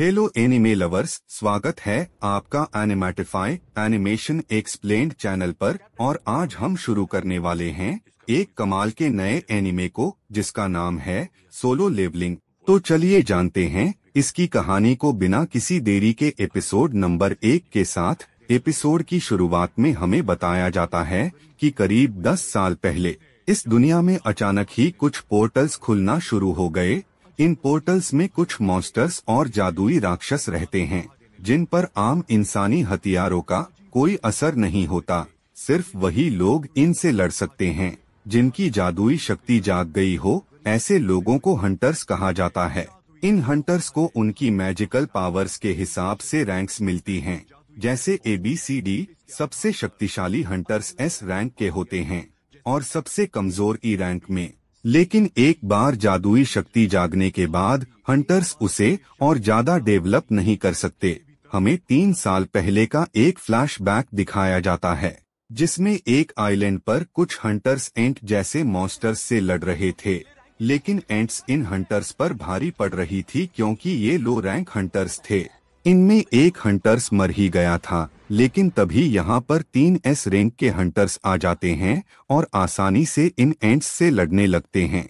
Hello anime lovers स्वागत है आपका एनिमेटिफाई एनिमेशन एक्सप्लेन चैनल पर और आज हम शुरू करने वाले हैं एक कमाल के नए एनिमे को जिसका नाम है सोलो लेवलिंग तो चलिए जानते हैं इसकी कहानी को बिना किसी देरी के एपिसोड नंबर एक के साथ एपिसोड की शुरुआत में हमें बताया जाता है कि करीब 10 साल पहले इस दुनिया में अचानक ही कुछ पोर्टल्स खुलना शुरू हो गए इन पोर्टल्स में कुछ मॉन्स्टर्स और जादुई राक्षस रहते हैं जिन पर आम इंसानी हथियारों का कोई असर नहीं होता सिर्फ वही लोग इनसे लड़ सकते हैं जिनकी जादुई शक्ति जाग गई हो ऐसे लोगों को हंटर्स कहा जाता है इन हंटर्स को उनकी मैजिकल पावर्स के हिसाब से रैंक्स मिलती हैं, जैसे ए बी सी डी सबसे शक्तिशाली हंटर्स एस रैंक के होते हैं और सबसे कमजोर ई e रैंक में लेकिन एक बार जादुई शक्ति जागने के बाद हंटर्स उसे और ज्यादा डेवलप नहीं कर सकते हमें तीन साल पहले का एक फ्लैशबैक दिखाया जाता है जिसमें एक आइलैंड पर कुछ हंटर्स एंट जैसे मॉन्स्टर्स से लड़ रहे थे लेकिन एंट्स इन हंटर्स पर भारी पड़ रही थी क्योंकि ये लो रैंक हंटर्स थे इनमें एक हंटर्स मर ही गया था लेकिन तभी यहाँ पर तीन एस रैंक के हंटर्स आ जाते हैं और आसानी से इन एंट्स से लड़ने लगते हैं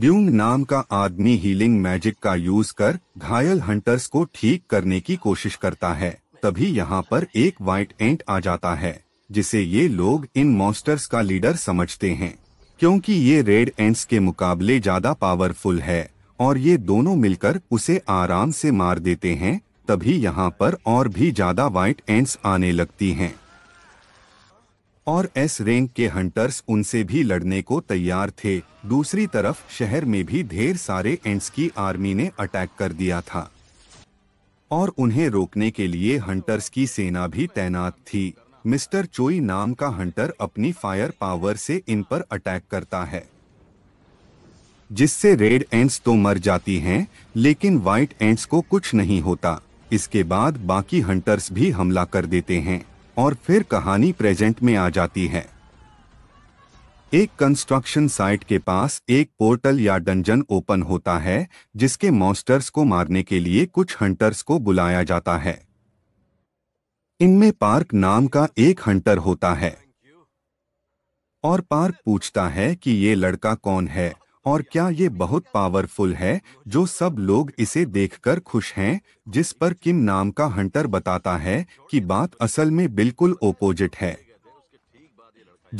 ब्यूंग नाम का आदमी हीलिंग मैजिक का यूज कर घायल हंटर्स को ठीक करने की कोशिश करता है तभी यहाँ पर एक व्हाइट एंट आ जाता है जिसे ये लोग इन मॉन्स्टर्स का लीडर समझते हैं क्योंकि ये रेड एंट्स के मुकाबले ज्यादा पावरफुल है और ये दोनों मिलकर उसे आराम से मार देते हैं तभी यहाँ पर और भी ज़्यादा व्हाइट एंट्स आने लगती हैं और एस रैंक के हंटर्स उनसे भी लड़ने को तैयार थे दूसरी तरफ शहर में भी ढेर सारे एंट्स की आर्मी ने अटैक कर दिया था और उन्हें रोकने के लिए हंटर्स की सेना भी तैनात थी मिस्टर चोई नाम का हंटर अपनी फायर पावर से इन पर अटैक करता है जिससे रेड एंट्स तो मर जाती हैं लेकिन व्हाइट एंड्स को कुछ नहीं होता इसके बाद बाकी हंटर्स भी हमला कर देते हैं और फिर कहानी प्रेजेंट में आ जाती है एक कंस्ट्रक्शन साइट के पास एक पोर्टल या डंजन ओपन होता है जिसके मॉन्स्टर्स को मारने के लिए कुछ हंटर्स को बुलाया जाता है इनमें पार्क नाम का एक हंटर होता है और पार्क पूछता है कि ये लड़का कौन है और क्या ये बहुत पावरफुल है जो सब लोग इसे देखकर खुश हैं जिस पर किम नाम का हंटर बताता है कि बात असल में बिल्कुल ओपोजिट है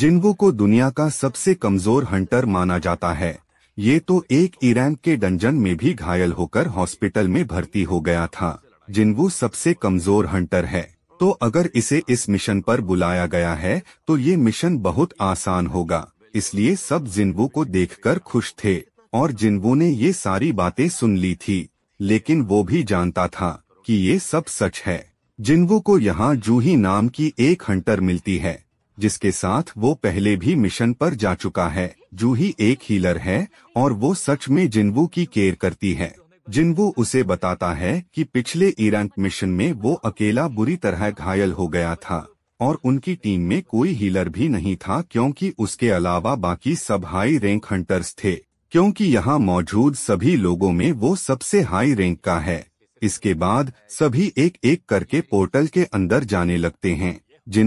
जिनवो को दुनिया का सबसे कमजोर हंटर माना जाता है ये तो एक ईरान के डंजन में भी घायल होकर हॉस्पिटल में भर्ती हो गया था जिनवो सबसे कमजोर हंटर है तो अगर इसे इस मिशन पर बुलाया गया है तो ये मिशन बहुत आसान होगा इसलिए सब जिनबू को देखकर खुश थे और जिनबू ने ये सारी बातें सुन ली थी लेकिन वो भी जानता था कि ये सब सच है जिनबो को यहाँ जूही नाम की एक हंटर मिलती है जिसके साथ वो पहले भी मिशन पर जा चुका है जूही एक हीलर है और वो सच में जिनबू की केयर करती है जिनबू उसे बताता है कि पिछले ईरान मिशन में वो अकेला बुरी तरह घायल हो गया था और उनकी टीम में कोई हीलर भी नहीं था क्योंकि उसके अलावा बाकी सब हाई रैंक हंटर्स थे क्योंकि यहाँ मौजूद सभी लोगों में वो सबसे हाई रैंक का है इसके बाद सभी एक एक करके पोर्टल के अंदर जाने लगते हैं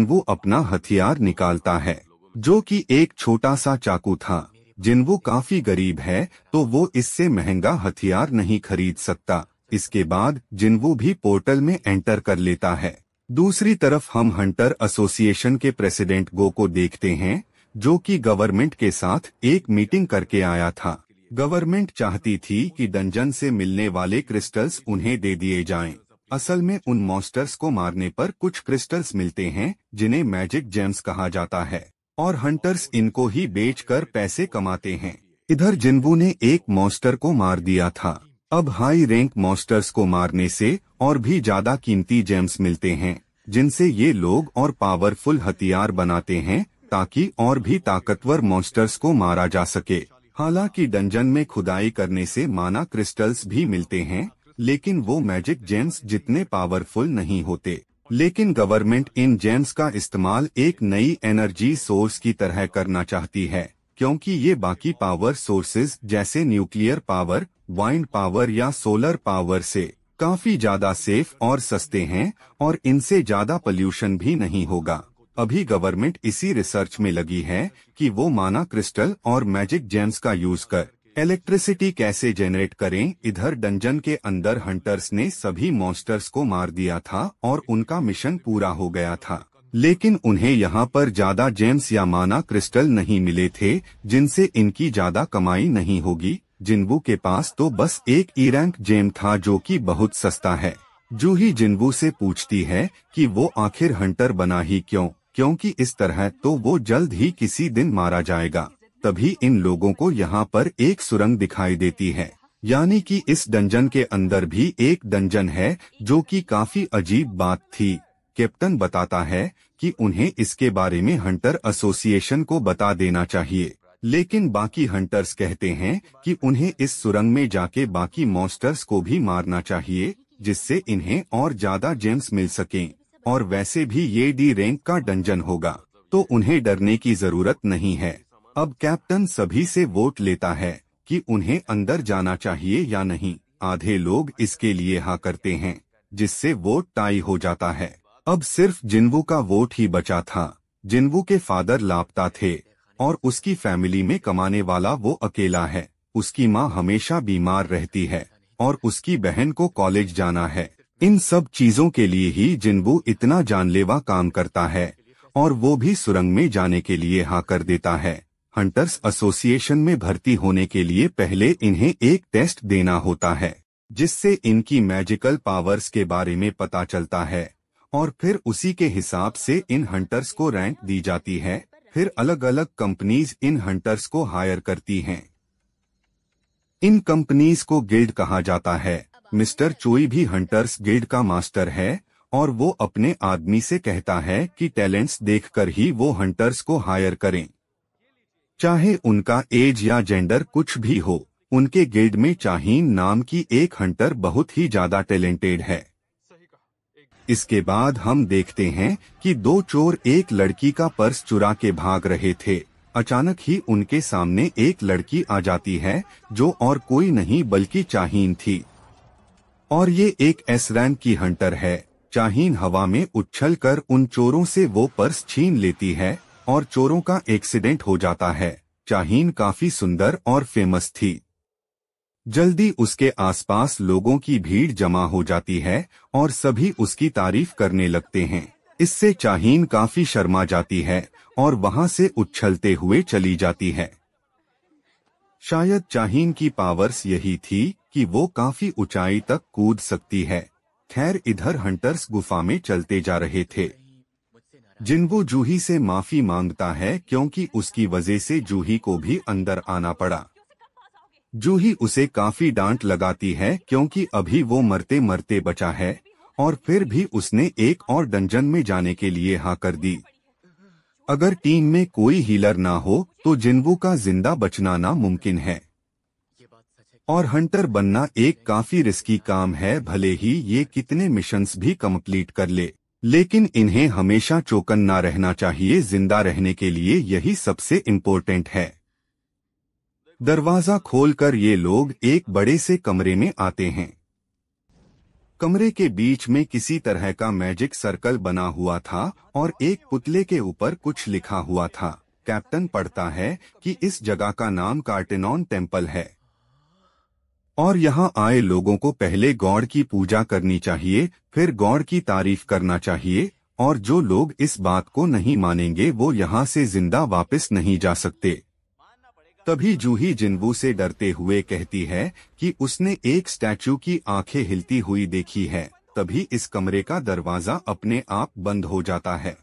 वो अपना हथियार निकालता है जो कि एक छोटा सा चाकू था जिन वो काफी गरीब है तो वो इससे महंगा हथियार नहीं खरीद सकता इसके बाद जिन वो भी पोर्टल में एंटर कर लेता है दूसरी तरफ हम हंटर एसोसिएशन के प्रेसिडेंट गो को देखते हैं जो कि गवर्नमेंट के साथ एक मीटिंग करके आया था गवर्नमेंट चाहती थी कि डंजन से मिलने वाले क्रिस्टल्स उन्हें दे दिए जाएं। असल में उन मॉन्स्टर्स को मारने पर कुछ क्रिस्टल्स मिलते हैं जिन्हें मैजिक जेम्स कहा जाता है और हंटर्स इनको ही बेचकर पैसे कमाते हैं इधर जिनबू ने एक मॉन्स्टर को मार दिया था अब हाई रैंक मॉस्टर्स को मारने से और भी ज्यादा कीमती जेम्स मिलते हैं जिनसे ये लोग और पावरफुल हथियार बनाते हैं ताकि और भी ताकतवर मॉन्स्टर्स को मारा जा सके हालांकि डंजन में खुदाई करने से माना क्रिस्टल्स भी मिलते हैं लेकिन वो मैजिक जेम्स जितने पावरफुल नहीं होते लेकिन गवर्नमेंट इन जेम्स का इस्तेमाल एक नई एनर्जी सोर्स की तरह करना चाहती है क्योंकि ये बाकी पावर सोर्सेज जैसे न्यूक्लियर पावर वाइंड पावर या सोलर पावर से काफी ज्यादा सेफ और सस्ते हैं और इनसे ज्यादा पोल्यूशन भी नहीं होगा अभी गवर्नमेंट इसी रिसर्च में लगी है कि वो माना क्रिस्टल और मैजिक जेम्स का यूज कर इलेक्ट्रिसिटी कैसे जनरेट करें इधर डंजन के अंदर हंटर्स ने सभी मॉन्स्टर्स को मार दिया था और उनका मिशन पूरा हो गया था लेकिन उन्हें यहाँ पर ज्यादा जेम्स या माना क्रिस्टल नहीं मिले थे जिनसे इनकी ज्यादा कमाई नहीं होगी जिनबू के पास तो बस एक ई रैंक जेम था जो कि बहुत सस्ता है जूही जिनबू से पूछती है कि वो आखिर हंटर बना ही क्यों क्योंकि इस तरह तो वो जल्द ही किसी दिन मारा जाएगा तभी इन लोगों को यहाँ पर एक सुरंग दिखाई देती है यानी कि इस डंजन के अंदर भी एक डंजन है जो कि काफी अजीब बात थी कैप्टन बताता है कि उन्हें इसके बारे में हंटर एसोसिएशन को बता देना चाहिए लेकिन बाकी हंटर्स कहते हैं कि उन्हें इस सुरंग में जाके बाकी मॉन्स्टर्स को भी मारना चाहिए जिससे इन्हें और ज्यादा जेम्स मिल सकें और वैसे भी ये डी रैंक का डंजन होगा तो उन्हें डरने की जरूरत नहीं है अब कैप्टन सभी से वोट लेता है कि उन्हें अंदर जाना चाहिए या नहीं आधे लोग इसके लिए हाँ करते हैं जिससे वोट टाई हो जाता है अब सिर्फ जिनवू का वोट ही बचा था जिनवू के फादर लापता थे और उसकी फैमिली में कमाने वाला वो अकेला है उसकी माँ हमेशा बीमार रहती है और उसकी बहन को कॉलेज जाना है इन सब चीजों के लिए ही जिनबू इतना जानलेवा काम करता है और वो भी सुरंग में जाने के लिए हाँ कर देता है हंटर्स एसोसिएशन में भर्ती होने के लिए पहले इन्हें एक टेस्ट देना होता है जिससे इनकी मैजिकल पावर्स के बारे में पता चलता है और फिर उसी के हिसाब से इन हंटर्स को रैंक दी जाती है फिर अलग अलग कंपनीज इन हंटर्स को हायर करती हैं इन कंपनीज को गिल्ड कहा जाता है मिस्टर चोई भी हंटर्स गिल्ड का मास्टर है और वो अपने आदमी से कहता है कि टैलेंट्स देखकर ही वो हंटर्स को हायर करें चाहे उनका एज या जेंडर कुछ भी हो उनके गिल्ड में चाहीन नाम की एक हंटर बहुत ही ज्यादा टैलेंटेड है इसके बाद हम देखते हैं कि दो चोर एक लड़की का पर्स चुरा के भाग रहे थे अचानक ही उनके सामने एक लड़की आ जाती है जो और कोई नहीं बल्कि चाहीन थी और ये एक एसरैन की हंटर है चाहीन हवा में उछल कर उन चोरों से वो पर्स छीन लेती है और चोरों का एक्सीडेंट हो जाता है चाहीन काफी सुंदर और फेमस थी जल्दी उसके आसपास लोगों की भीड़ जमा हो जाती है और सभी उसकी तारीफ करने लगते हैं इससे चाहीन काफी शर्मा जाती है और वहां से उछलते हुए चली जाती है शायद चाहीन की पावर्स यही थी कि वो काफी ऊंचाई तक कूद सकती है खैर इधर हंटर्स गुफा में चलते जा रहे थे वो जूही से माफी मांगता है क्योंकि उसकी वजह से जूही को भी अंदर आना पड़ा जूही उसे काफी डांट लगाती है क्योंकि अभी वो मरते मरते बचा है और फिर भी उसने एक और डंजन में जाने के लिए हाँ कर दी अगर टीम में कोई हीलर ना हो तो जिनवू का जिंदा बचना नामुमकिन है और हंटर बनना एक काफी रिस्की काम है भले ही ये कितने मिशंस भी कम्प्लीट कर ले लेकिन इन्हें हमेशा चौकन्ना रहना चाहिए जिंदा रहने के लिए यही सबसे इम्पोर्टेंट है दरवाजा खोलकर ये लोग एक बड़े से कमरे में आते हैं कमरे के बीच में किसी तरह का मैजिक सर्कल बना हुआ था और एक पुतले के ऊपर कुछ लिखा हुआ था कैप्टन पढ़ता है कि इस जगह का नाम कार्टेनॉन टेम्पल है और यहाँ आए लोगों को पहले गौड़ की पूजा करनी चाहिए फिर गौड़ की तारीफ करना चाहिए और जो लोग इस बात को नहीं मानेंगे वो यहाँ से जिंदा वापस नहीं जा सकते तभी जूही जिनबू से डरते हुए कहती है कि उसने एक स्टैचू की आंखें हिलती हुई देखी है तभी इस कमरे का दरवाजा अपने आप बंद हो जाता है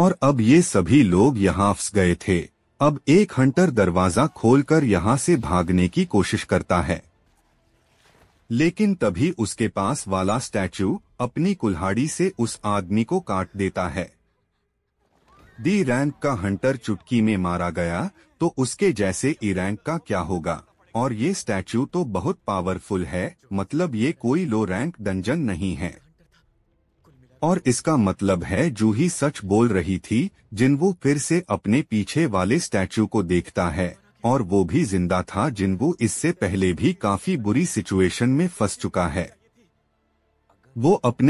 और अब ये सभी लोग यहाँ फंस गए थे अब एक हंटर दरवाजा खोलकर यहाँ से भागने की कोशिश करता है लेकिन तभी उसके पास वाला स्टैचू अपनी कुल्हाड़ी से उस आदमी को काट देता है दी रैंक का हंटर चुटकी में मारा गया तो उसके जैसे ईरैंक का क्या होगा और ये स्टैचू तो बहुत पावरफुल है मतलब ये कोई लो रैंक डंजन नहीं है और इसका मतलब है जूही सच बोल रही थी जिन वो फिर से अपने पीछे वाले स्टैचू को देखता है और वो भी जिंदा था जिन वो इससे पहले भी काफी बुरी सिचुएशन में फंस चुका है वो अपने